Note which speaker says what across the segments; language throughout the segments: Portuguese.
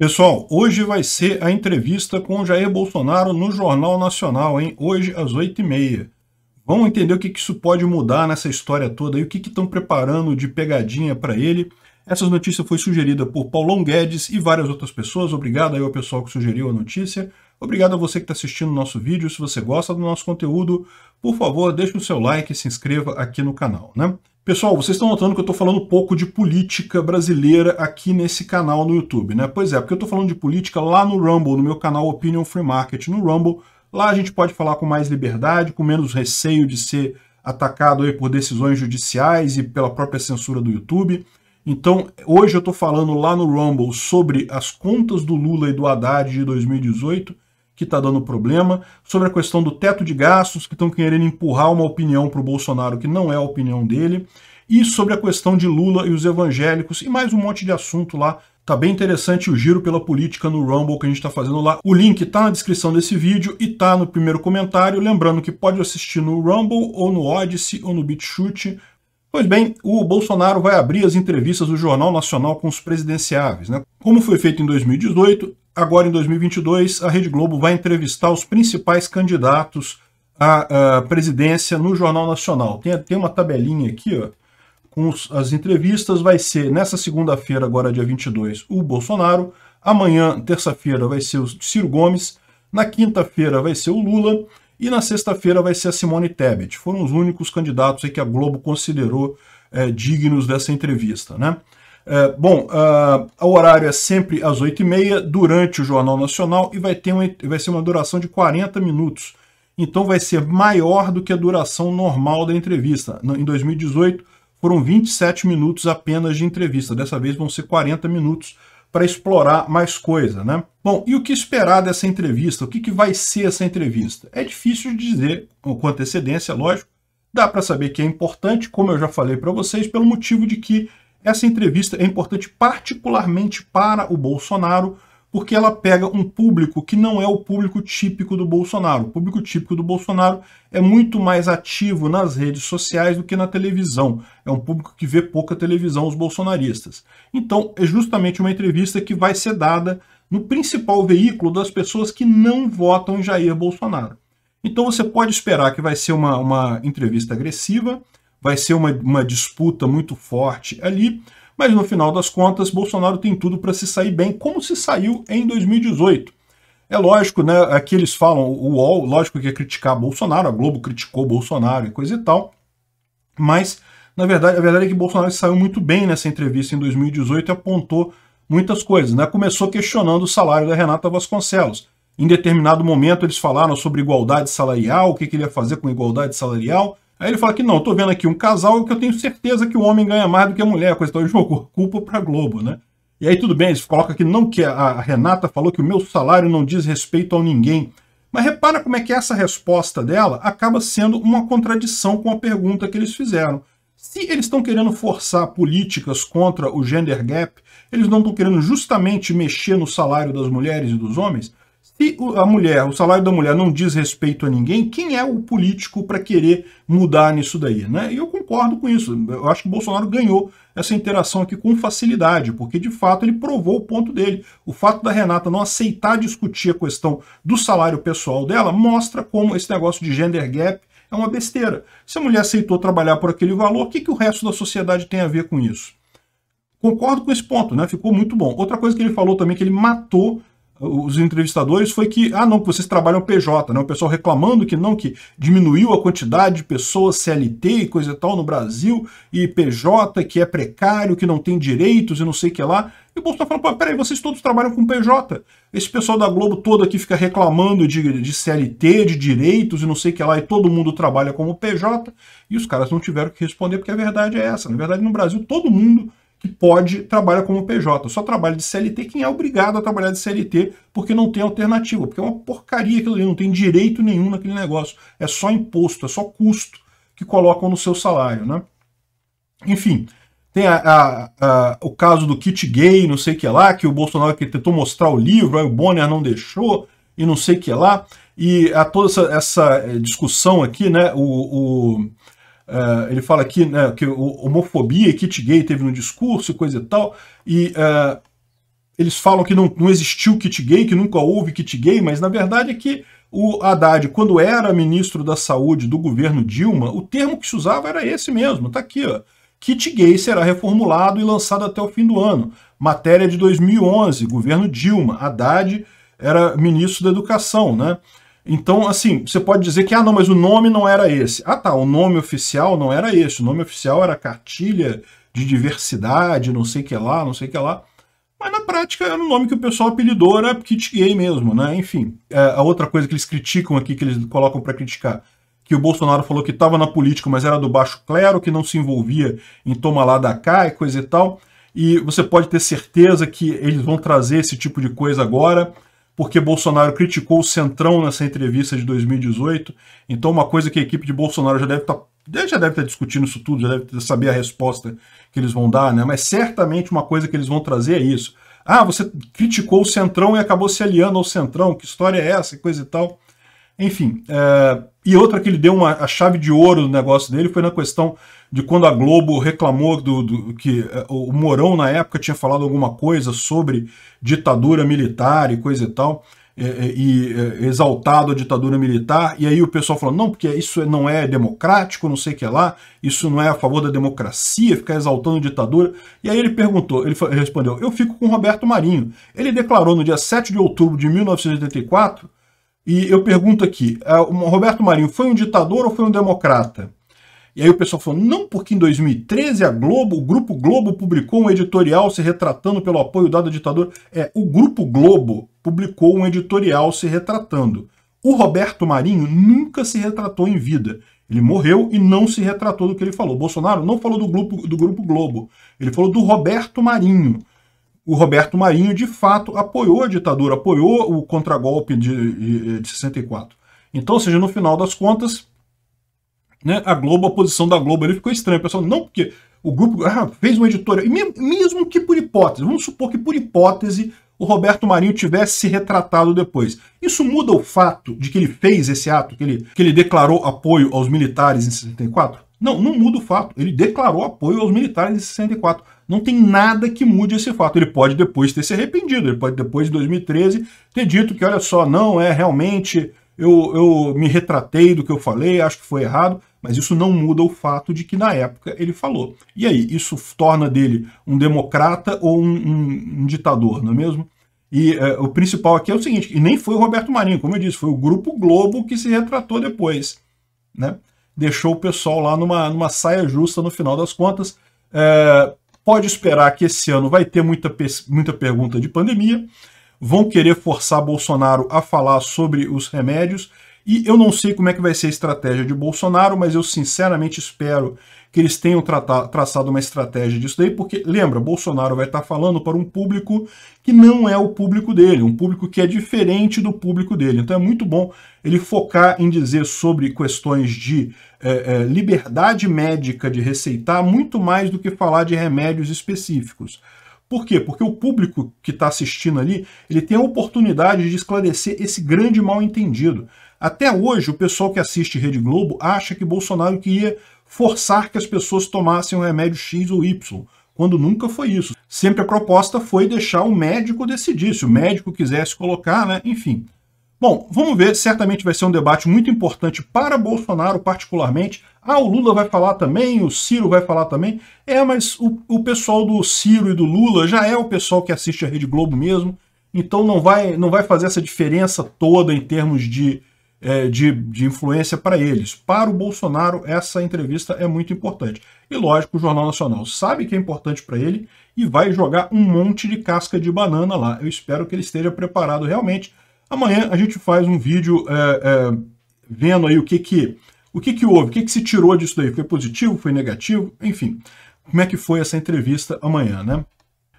Speaker 1: Pessoal, hoje vai ser a entrevista com Jair Bolsonaro no Jornal Nacional, hein? Hoje às 8h30. Vamos entender o que, que isso pode mudar nessa história toda e o que estão preparando de pegadinha para ele. Essa notícia foi sugerida por Paulão Guedes e várias outras pessoas. Obrigado aí ao pessoal que sugeriu a notícia. Obrigado a você que está assistindo o nosso vídeo. Se você gosta do nosso conteúdo, por favor, deixe o seu like e se inscreva aqui no canal, né? Pessoal, vocês estão notando que eu estou falando pouco de política brasileira aqui nesse canal no YouTube, né? Pois é, porque eu estou falando de política lá no Rumble, no meu canal Opinion Free Market, no Rumble. Lá a gente pode falar com mais liberdade, com menos receio de ser atacado aí por decisões judiciais e pela própria censura do YouTube. Então, hoje eu estou falando lá no Rumble sobre as contas do Lula e do Haddad de 2018 que está dando problema, sobre a questão do teto de gastos, que estão querendo empurrar uma opinião para o Bolsonaro que não é a opinião dele, e sobre a questão de Lula e os evangélicos, e mais um monte de assunto lá. Tá bem interessante o giro pela política no Rumble que a gente está fazendo lá. O link está na descrição desse vídeo e está no primeiro comentário. Lembrando que pode assistir no Rumble, ou no Odyssey, ou no BitChute, Pois bem, o Bolsonaro vai abrir as entrevistas do Jornal Nacional com os presidenciáveis. Né? Como foi feito em 2018, agora em 2022, a Rede Globo vai entrevistar os principais candidatos à, à presidência no Jornal Nacional. Tem, tem uma tabelinha aqui, ó, com os, as entrevistas. Vai ser nessa segunda-feira, agora dia 22, o Bolsonaro. Amanhã, terça-feira, vai ser o Ciro Gomes. Na quinta-feira, vai ser o Lula. E na sexta-feira vai ser a Simone Tebet. Foram os únicos candidatos que a Globo considerou é, dignos dessa entrevista, né? É, bom, uh, o horário é sempre às 8h30, durante o Jornal Nacional, e vai, ter uma, vai ser uma duração de 40 minutos. Então vai ser maior do que a duração normal da entrevista. Em 2018, foram 27 minutos apenas de entrevista. Dessa vez vão ser 40 minutos para explorar mais coisa, né? Bom, e o que esperar dessa entrevista? O que, que vai ser essa entrevista? É difícil de dizer com antecedência, lógico. Dá para saber que é importante, como eu já falei para vocês, pelo motivo de que essa entrevista é importante particularmente para o Bolsonaro, porque ela pega um público que não é o público típico do Bolsonaro. O público típico do Bolsonaro é muito mais ativo nas redes sociais do que na televisão. É um público que vê pouca televisão, os bolsonaristas. Então, é justamente uma entrevista que vai ser dada no principal veículo das pessoas que não votam em Jair Bolsonaro. Então você pode esperar que vai ser uma, uma entrevista agressiva, vai ser uma, uma disputa muito forte ali, mas no final das contas, Bolsonaro tem tudo para se sair bem, como se saiu em 2018. É lógico, né? Aqui eles falam, o UOL, lógico que é criticar Bolsonaro, a Globo criticou Bolsonaro e coisa e tal, mas na verdade, a verdade é que Bolsonaro saiu muito bem nessa entrevista em 2018 e apontou muitas coisas. Né? Começou questionando o salário da Renata Vasconcelos. Em determinado momento, eles falaram sobre igualdade salarial, o que, que ele ia fazer com igualdade salarial. Aí ele fala que não, tô vendo aqui um casal que eu tenho certeza que o homem ganha mais do que a mulher, coisa tal, e jogou culpa pra Globo, né? E aí tudo bem, eles colocam que não que a Renata falou que o meu salário não diz respeito a ninguém. Mas repara como é que essa resposta dela acaba sendo uma contradição com a pergunta que eles fizeram. Se eles estão querendo forçar políticas contra o gender gap, eles não estão querendo justamente mexer no salário das mulheres e dos homens, se a mulher, o salário da mulher não diz respeito a ninguém, quem é o político para querer mudar nisso daí? Né? E eu concordo com isso. Eu acho que o Bolsonaro ganhou essa interação aqui com facilidade, porque de fato ele provou o ponto dele. O fato da Renata não aceitar discutir a questão do salário pessoal dela mostra como esse negócio de gender gap é uma besteira. Se a mulher aceitou trabalhar por aquele valor, o que, que o resto da sociedade tem a ver com isso? Concordo com esse ponto, né? Ficou muito bom. Outra coisa que ele falou também que ele matou os entrevistadores foi que, ah não, que vocês trabalham PJ, né? o pessoal reclamando que não, que diminuiu a quantidade de pessoas CLT e coisa e tal no Brasil, e PJ que é precário, que não tem direitos e não sei o que lá, e o Bolsonaro falou, peraí, vocês todos trabalham com PJ, esse pessoal da Globo todo aqui fica reclamando de, de CLT, de direitos e não sei o que lá, e todo mundo trabalha como PJ, e os caras não tiveram que responder porque a verdade é essa, na verdade no Brasil todo mundo que pode trabalhar como PJ. Só trabalha de CLT quem é obrigado a trabalhar de CLT porque não tem alternativa, porque é uma porcaria aquilo ali, não tem direito nenhum naquele negócio. É só imposto, é só custo que colocam no seu salário, né? Enfim, tem a, a, a, o caso do kit gay, não sei o que lá, que o Bolsonaro que tentou mostrar o livro, aí o Bonner não deixou, e não sei o que lá. E a toda essa, essa discussão aqui, né? O, o Uh, ele fala aqui né, que homofobia e kit gay teve no discurso, coisa e tal, e uh, eles falam que não, não existiu kit gay, que nunca houve kit gay, mas na verdade é que o Haddad, quando era ministro da Saúde do governo Dilma, o termo que se usava era esse mesmo, tá aqui, ó. Kit gay será reformulado e lançado até o fim do ano. Matéria de 2011, governo Dilma. Haddad era ministro da Educação, né? Então, assim, você pode dizer que, ah, não, mas o nome não era esse. Ah, tá, o nome oficial não era esse. O nome oficial era cartilha de diversidade, não sei que lá, não sei que lá. Mas na prática era um nome que o pessoal apelidou, era kit gay mesmo, né? Enfim, é, a outra coisa que eles criticam aqui, que eles colocam para criticar, que o Bolsonaro falou que estava na política, mas era do baixo clero, que não se envolvia em toma lá da cá e coisa e tal. E você pode ter certeza que eles vão trazer esse tipo de coisa agora porque Bolsonaro criticou o Centrão nessa entrevista de 2018. Então, uma coisa que a equipe de Bolsonaro já deve estar. Tá, já deve estar tá discutindo isso tudo, já deve saber a resposta que eles vão dar, né? Mas certamente uma coisa que eles vão trazer é isso. Ah, você criticou o Centrão e acabou se aliando ao Centrão, que história é essa, coisa e tal. Enfim, é... e outra que ele deu uma, a chave de ouro no negócio dele foi na questão de quando a Globo reclamou do, do que é, o Morão, na época, tinha falado alguma coisa sobre ditadura militar e coisa e tal é, é, e, exaltado a ditadura militar, e aí o pessoal falou, não, porque isso não é democrático, não sei o que lá, isso não é a favor da democracia, ficar exaltando ditadura. E aí ele perguntou, ele respondeu, eu fico com Roberto Marinho. Ele declarou no dia 7 de outubro de 1984 e eu pergunto aqui, é, Roberto Marinho foi um ditador ou foi um democrata? E aí o pessoal falou, não, porque em 2013 a Globo, o Grupo Globo publicou um editorial se retratando pelo apoio dado à ditadura. É, o Grupo Globo publicou um editorial se retratando. O Roberto Marinho nunca se retratou em vida. Ele morreu e não se retratou do que ele falou. Bolsonaro não falou do grupo, do grupo Globo, ele falou do Roberto Marinho o Roberto Marinho de fato apoiou a ditadura, apoiou o contragolpe de, de, de 64. Então, ou seja, no final das contas, né, a Globo, a posição da Globo ele ficou estranha. O pessoal, não, porque o grupo ah, fez uma editora, e mesmo, mesmo que por hipótese, vamos supor que por hipótese o Roberto Marinho tivesse se retratado depois. Isso muda o fato de que ele fez esse ato, que ele, que ele declarou apoio aos militares em 64? Não, não muda o fato. Ele declarou apoio aos militares em 64. Não tem nada que mude esse fato. Ele pode depois ter se arrependido, ele pode depois de 2013 ter dito que, olha só, não, é realmente, eu, eu me retratei do que eu falei, acho que foi errado, mas isso não muda o fato de que na época ele falou. E aí, isso torna dele um democrata ou um, um, um ditador, não é mesmo? E é, o principal aqui é o seguinte, e nem foi o Roberto Marinho, como eu disse, foi o Grupo Globo que se retratou depois, né? deixou o pessoal lá numa, numa saia justa no final das contas. É, pode esperar que esse ano vai ter muita, muita pergunta de pandemia, vão querer forçar Bolsonaro a falar sobre os remédios e eu não sei como é que vai ser a estratégia de Bolsonaro, mas eu sinceramente espero que eles tenham traçado uma estratégia disso daí, porque, lembra, Bolsonaro vai estar falando para um público que não é o público dele, um público que é diferente do público dele. Então é muito bom ele focar em dizer sobre questões de é, é, liberdade médica de receitar, muito mais do que falar de remédios específicos. Por quê? Porque o público que está assistindo ali, ele tem a oportunidade de esclarecer esse grande mal entendido. Até hoje, o pessoal que assiste Rede Globo acha que Bolsonaro queria forçar que as pessoas tomassem o remédio X ou Y, quando nunca foi isso. Sempre a proposta foi deixar o médico decidir, se o médico quisesse colocar, né? enfim. Bom, vamos ver, certamente vai ser um debate muito importante para Bolsonaro particularmente. Ah, o Lula vai falar também, o Ciro vai falar também. É, mas o, o pessoal do Ciro e do Lula já é o pessoal que assiste a Rede Globo mesmo, então não vai, não vai fazer essa diferença toda em termos de, é, de, de influência para eles. Para o Bolsonaro, essa entrevista é muito importante. E lógico, o Jornal Nacional sabe que é importante para ele e vai jogar um monte de casca de banana lá. Eu espero que ele esteja preparado realmente. Amanhã a gente faz um vídeo é, é, vendo aí o que que, o que que houve, o que que se tirou disso daí. Foi positivo, foi negativo, enfim. Como é que foi essa entrevista amanhã, né?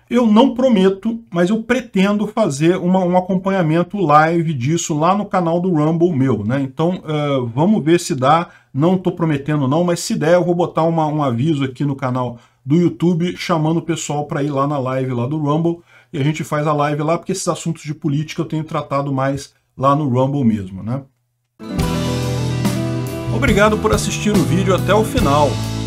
Speaker 1: Eu não prometo, mas eu pretendo fazer uma, um acompanhamento live disso lá no canal do Rumble meu, né? Então, uh, vamos ver se dá. Não estou prometendo não, mas se der, eu vou botar uma, um aviso aqui no canal do YouTube chamando o pessoal para ir lá na live lá do Rumble e a gente faz a live lá, porque esses assuntos de política eu tenho tratado mais lá no Rumble mesmo, né? Obrigado por assistir o vídeo até o final.